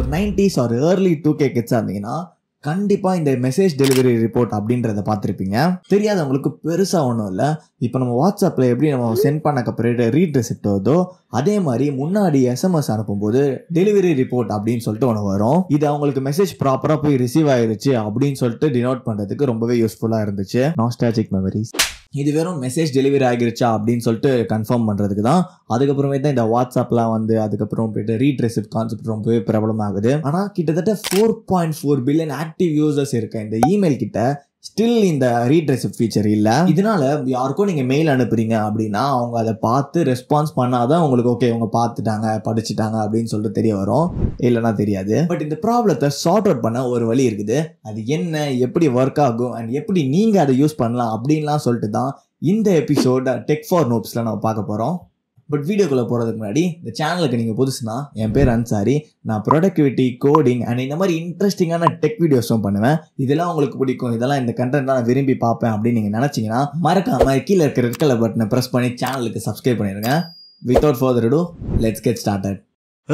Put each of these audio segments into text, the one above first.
ஒரு nineties or early two K கிட்ஸாக இருந்தீங்கன்னா கண்டிப்பாக இந்த மெசேஜ் டெலிவரி ரிப்போர்ட் அப்படின்றத பார்த்துருப்பீங்க தெரியாதவங்களுக்கு பெருசாக ஒன்றும் இல்லை இப்போ நம்ம வாட்ஸ்அப்பில் எப்படி நம்ம சென்ட் பண்ணக்கப்புறம் பிறகு ரீட் வருதோ அதே மாதிரி முன்னாடி எஸ்எம்எஸ் அனுப்பும்போது டெலிவரி ரிப்போர்ட் அப்படின்னு சொல்லிட்டு ஒன்று வரும் இது அவங்களுக்கு மெசேஜ் ப்ராப்பராக போய் ரிசீவ் ஆயிருச்சு அப்படின்னு சொல்லிட்டு டினோட் பண்ணுறதுக்கு ரொம்பவே யூஸ்ஃபுல்லாக இருந்துச்சு நாஸ்டாஜிக் மெமரிஸ் இது வெறும் மெசேஜ் டெலிவரி ஆகிருச்சா அப்படின்னு சொல்லிட்டு கன்ஃபார்ம் பண்ணுறதுக்கு தான் அதுக்கப்புறமே தான் இந்த வாட்ஸ்அப்லாம் வந்து அதுக்கப்புறம் போயிட்டு ரீட் கான்செப்ட் ரொம்பவே ஆகுது ஆனால் கிட்டத்தட்ட four point four billion active users இருக்க இந்த இமெயில் கிட்ட ஸ்டில் இந்த ரீட்ரெஸ் ஃபீச்சர் இல்லை இதனால யாருக்கும் நீங்கள் மெயில் அனுப்புறீங்க அப்படின்னா அவங்க அதை பார்த்து ரெஸ்பான்ஸ் பண்ணாதான் உங்களுக்கு ஓகே அவங்க பார்த்துட்டாங்க படிச்சுட்டாங்க அப்படின்னு சொல்லிட்டு தெரிய வரும் இல்லைன்னா தெரியாது பட் இந்த ப்ராப்ளத்தை சார்ட் அவுட் பண்ண ஒரு வழி இருக்குது அது என்ன எப்படி ஒர்க் ஆகும் அண்ட் எப்படி நீங்கள் அதை யூஸ் பண்ணலாம் அப்படின்லாம் சொல்லிட்டு தான் இந்த எபிசோட டெக் ஃபார் நோப்ஸில் நம்ம பார்க்க போகிறோம் பட் வீடியோக்குள்ளே போகிறதுக்கு முன்னாடி இந்த சேனலுக்கு நீங்கள் புதுசுனா என் பேர் அன்சாரி நான் ப்ரொடக்டிவிட்டி கோடிங் அண்ட் இந்த மாதிரி இன்ட்ரெஸ்டிங்கான டெக் வீடியோஸும் பண்ணுவேன் இதெல்லாம் உங்களுக்கு பிடிக்கும் இதெல்லாம் இந்த கண்டென்ட் நான் விரும்பி பார்ப்பேன் அப்படின்னு நீங்கள் நினச்சிங்கன்னா மறக்காம கீழே இருக்கிற ரெட் கலர் பட்டனை ப்ரெஸ் பண்ணி சேனலுக்கு சப்ஸ்கிரைப் பண்ணிடுங்க without further do let's get started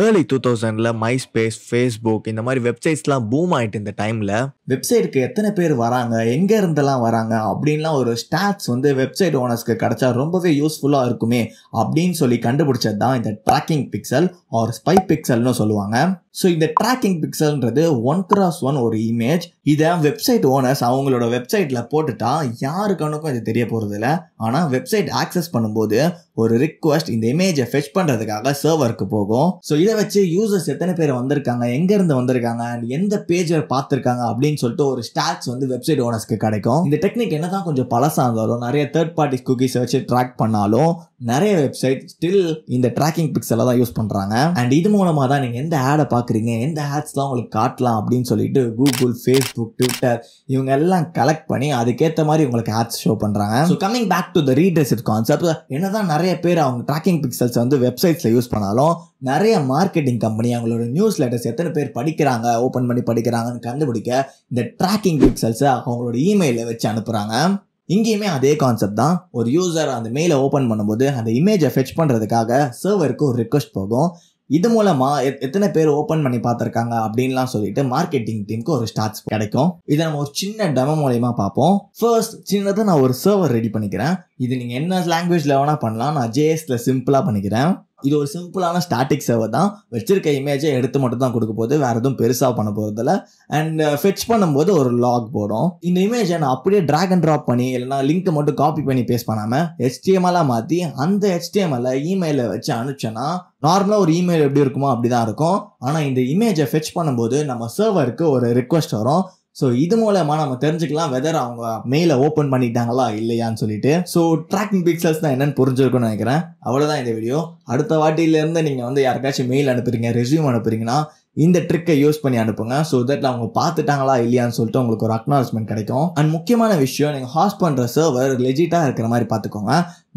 early two தௌசண்ட்ல மை ஸ்பேஸ் ஃபேஸ்புக் இந்த மாதிரி வெப்சைட்ஸ்லாம் பூம் ஆகிட்டு இந்த டைமில் வெப்சைட்டுக்கு எத்தனை பேர் வராங்க எங்கே இருந்தெல்லாம் வராங்க அப்படின்லாம் ஒரு ஸ்டாட்ஸ் வந்து வெப்சைட் ஓனர்ஸ்க்கு கிடைச்சா ரொம்பவே யூஸ்ஃபுல்லாக இருக்குமே அப்படின்னு சொல்லி கண்டுபிடிச்சது தான் இந்த ட்ராக்கிங் பிக்சல் ஆர் ஸ்பை பிக்சல்னு சொல்லுவாங்க ஸோ இந்த ட்ராக்கிங் பிக்சல்ன்றது ஒன் கிராஸ் ஒன் ஒரு இமேஜ் இதை வெப்சைட் ஓனர்ஸ் அவங்களோட வெப்சைட்டில் போட்டுட்டா யாருக்கானுக்கும் இது தெரிய போகிறது இல்லை ஆனால் வெப்சைட் ஆக்சஸ் பண்ணும்போது ஒரு ரிக்வஸ்ட் இந்த இமேஜை ஃபெச் பண்ணுறதுக்காக சர்வருக்கு போகும் ஸோ இதை வச்சு யூசர்ஸ் எத்தனை பேர் வந்திருக்காங்க எங்கேருந்து வந்திருக்காங்க அண்ட் எந்த பேஜை பார்த்துருக்காங்க அப்படின்னு சொல்லிட்டு ஒரு ஸ்டாட்ஸ் வந்து வெப்சைட் ஓனர்ஸ்க்கு கிடைக்கும் இந்த டெக்னிக் என்ன தான் கொஞ்சம் பழசாக இருந்தாலும் நிறைய தேர்ட் பார்ட்டி குக்கீஸை வச்சு ட்ராக் பண்ணாலும் நிறைய வெப்சைட் ஸ்டில் இந்த ட்ராக்கிங் பிக்சலை தான் யூஸ் பண்ணுறாங்க அண்ட் இது மூலமாக தான் நீங்கள் எந்த ஆடை பார்க்குறீங்க எந்த ஆட்ஸ்லாம் உங்களுக்கு காட்டலாம் அப்படின்னு சொல்லிட்டு கூகுள் ஃபேஸ்புக் ட்விட்டர் இவங்க எல்லாம் கலெக்ட் பண்ணி அதுக்கேற்ற மாதிரி உங்களுக்கு ஆட்ஸ் ஷோ பண்ணுறாங்க so coming back to the redress concept என்னதான் நிறைய பேர் அவங்க ட்ராக்கிங் பிக்சல்ஸ் வந்து வெப்சைட்ஸில் யூஸ் பண்ணாலும் நிறைய மார்க்கெட்டிங் கம்பெனி அவங்களோட நியூஸ் லெட்டர்ஸ் எத்தனை பேர் படிக்கிறாங்க ஓப்பன் பண்ணி படிக்கிறாங்கன்னு கண்டுபிடிக்க இந்த ட்ராக்கிங் பிக்சல்ஸை அவங்களோட இமெயிலில் வச்சு அனுப்புகிறாங்க இங்கேயுமே அதே கான்செப்ட் தான் ஒரு யூசர் அந்த மெயிலை ஓப்பன் பண்ணும்போது அந்த இமேஜை ஃபெச் பண்ணுறதுக்காக சர்வருக்கு ஒரு ரிக்வஸ்ட் போகும் இது மூலமாக எத் எத்தனை பேர் ஓப்பன் பண்ணி பார்த்துருக்காங்க அப்படின்லாம் சொல்லிட்டு மார்க்கெட்டிங் டீமுக்கு ஒரு ஸ்டார்ட்ஸ் கிடைக்கும் இதை நம்ம ஒரு சின்ன டெமோ மூலயமா பார்ப்போம் ஃபர்ஸ்ட் சின்னதாக நான் ஒரு சர்வர் ரெடி பண்ணிக்கிறேன் இது நீங்கள் என்ன லாங்குவேஜில் வேணால் பண்ணலாம் நான் ஜேஎஸில் சிம்பிளாக பண்ணிக்கிறேன் இது ஒரு சிம்பிளான ஸ்டாட்டிக் சர்வர் தான் வச்சிருக்க இமேஜை எடுத்து மட்டும் தான் கொடுக்க போகுது வேறு எதுவும் பெருசாக பண்ண போகிறதில்ல அண்ட் ஃபெச் uh, பண்ணும்போது ஒரு லாக் போடும் இந்த இமேஜை நான் அப்படியே ட்ராக் அண்ட் ட்ராப் பண்ணி இல்லைனா லிங்க்கை மட்டும் காப்பி பண்ணி பேஸ் பண்ணாமல் ஹெச்டிஎம்எல்லாம் மாற்றி அந்த ஹெச்டிஎம்எல்ல இமெயிலை வச்சு அனுப்பிச்சேன்னா நார்மலாக ஒரு இமெயில் எப்படி இருக்குமோ அப்படி தான் இருக்கும் ஆனால் இந்த இமேஜை ஃபெச் பண்ணும்போது நம்ம சர்வருக்கு ஒரு ரிக்வஸ்ட் வரும் ஸோ இது மூலமாக நம்ம தெரிஞ்சுக்கலாம் வெதர் அவங்க மெயிலை ஓப்பன் பண்ணிட்டாங்களா இல்லையான்னு சொல்லிட்டு ஸோ ட்ராக்கிங் பிக்சல்ஸ் தான் என்னன்னு புரிஞ்சிருக்குன்னு நினைக்கிறேன் அவ்வளோதான் இந்த வீடியோ அடுத்த வாட்டியிலேருந்து நீங்கள் வந்து யாருக்காச்சும் மெயில் அனுப்புறீங்க ரெசியூம் அனுப்புறீங்கன்னா இந்த ட்ரிக்கை யூஸ் பண்ணி அனுப்புங்க ஸோ தட் அவங்க பார்த்துட்டாங்களா இல்லையான்னு சொல்லிட்டு உங்களுக்கு ஒரு அக்னாலஜ்மெண்ட் கிடைக்கும் அண்ட் முக்கியமான விஷயம் நீங்கள் ஹாஸ்ட் பண்ணுற சர்வர் லெஜிட்டாக இருக்கிற மாதிரி பார்த்துக்கோங்க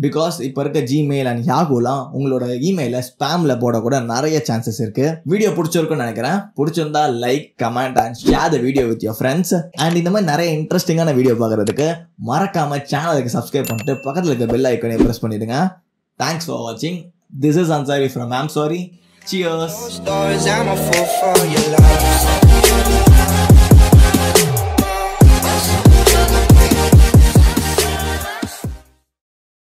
பிகாஸ் இப்போ இருக்க ஜிமெயில் அண்ட் யாகோலாம் உங்களோட இமெயிலில் ஸ்பேமில் போடக்கூட நிறைய சான்சஸ் இருக்குது வீடியோ பிடிச்சிருக்குன்னு நினைக்கிறேன் பிடிச்சிருந்தா like comment and share the video with your friends and இந்த மாதிரி நிறைய இன்ட்ரெஸ்டிங்கான வீடியோ பார்க்குறதுக்கு மறக்காமல் சேனலுக்கு சப்ஸ்கிரைப் பண்ணிட்டு பக்கத்தில் இருக்க பெல் ஐக்கனை ப்ரெஸ் பண்ணிவிடுங்க தேங்க்ஸ் ஃபார் வாட்சிங் திஸ் இஸ் அன்சாரி ஃப்ரம் மேம் சாரி Cheers.